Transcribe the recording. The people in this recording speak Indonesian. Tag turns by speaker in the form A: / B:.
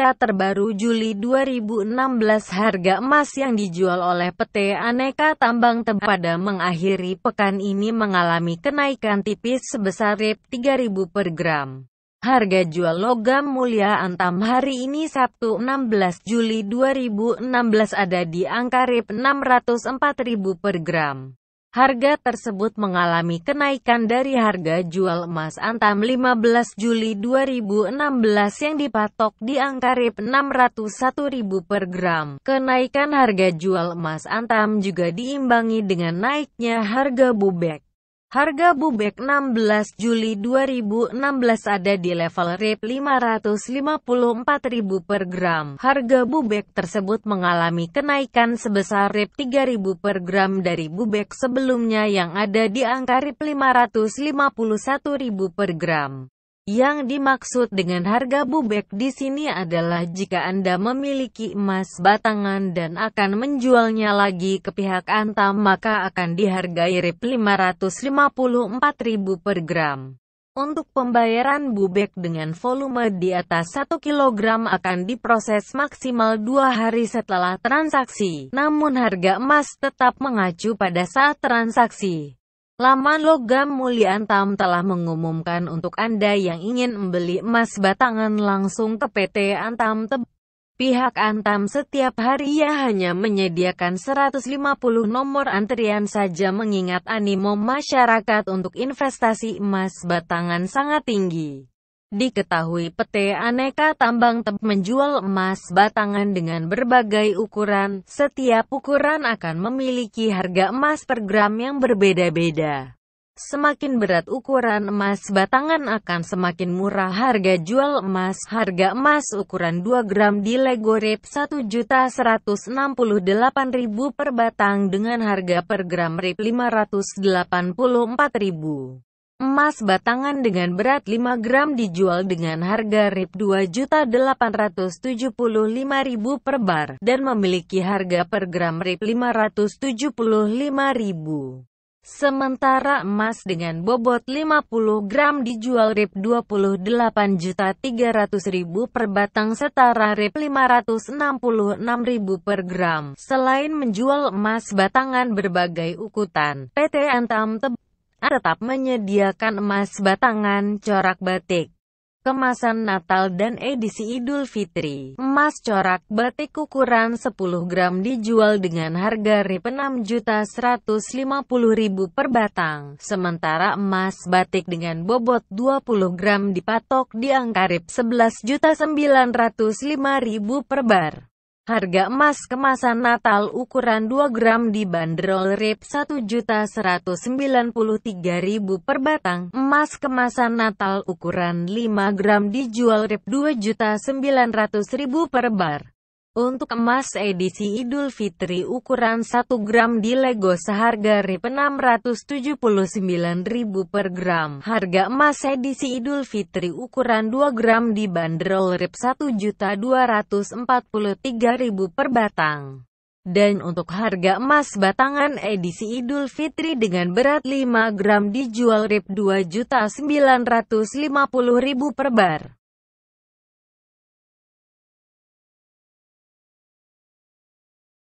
A: data terbaru Juli 2016 harga emas yang dijual oleh PT Aneka Tambang Tebing pada mengakhiri pekan ini mengalami kenaikan tipis sebesar Rp3.000 per gram. Harga jual logam mulia antam hari ini Sabtu 16 Juli 2016 ada di angka Rp604.000 per gram. Harga tersebut mengalami kenaikan dari harga jual emas Antam 15 Juli 2016 yang dipatok di angka RIP 601.000 per gram. Kenaikan harga jual emas Antam juga diimbangi dengan naiknya harga bubek. Harga bubek 16 Juli 2016 ada di level RIP 554.000 per gram. Harga bubek tersebut mengalami kenaikan sebesar RIP 3.000 per gram dari bubek sebelumnya yang ada di angka RIP 551.000 per gram. Yang dimaksud dengan harga bubek di sini adalah jika Anda memiliki emas batangan dan akan menjualnya lagi ke pihak antam maka akan dihargai Rp 554.000 per gram. Untuk pembayaran bubek dengan volume di atas 1 kg akan diproses maksimal 2 hari setelah transaksi, namun harga emas tetap mengacu pada saat transaksi. Laman logam mulia Antam telah mengumumkan untuk Anda yang ingin membeli emas batangan langsung ke PT Antam Teb. Pihak Antam setiap hari ia hanya menyediakan 150 nomor antrian saja mengingat animo masyarakat untuk investasi emas batangan sangat tinggi. Diketahui PT Aneka Tambang Teb menjual emas batangan dengan berbagai ukuran, setiap ukuran akan memiliki harga emas per gram yang berbeda-beda. Semakin berat ukuran emas batangan akan semakin murah harga jual emas. Harga emas ukuran 2 gram di Legorep 1.168.000 per batang dengan harga per gram RIP 584.000. Emas batangan dengan berat 5 gram dijual dengan harga RIP 2.875.000 per bar dan memiliki harga per gram RIP 575.000. Sementara emas dengan bobot 50 gram dijual RIP 28.300.000 per batang setara RIP 566.000 per gram. Selain menjual emas batangan berbagai ukutan, PT Antam Tebet tetap menyediakan emas batangan corak batik, kemasan Natal dan edisi Idul Fitri. Emas corak batik ukuran 10 gram dijual dengan harga Rp 6.150.000 per batang, sementara emas batik dengan bobot 20 gram dipatok di angka Rp 11.905.000 per bar. Harga emas kemasan Natal ukuran 2 gram dibanderol puluh Rp1.193.000 per batang. Emas kemasan Natal ukuran 5 gram dijual sembilan Rp2.900.000 per bar. Untuk emas edisi Idul Fitri ukuran 1 gram di Lego seharga Rp679.000 per gram. Harga emas edisi Idul Fitri ukuran 2 gram di dibanderol Rp1.243.000 per batang. Dan untuk harga emas batangan edisi Idul Fitri dengan berat 5 gram dijual Rp2.950.000 per bar.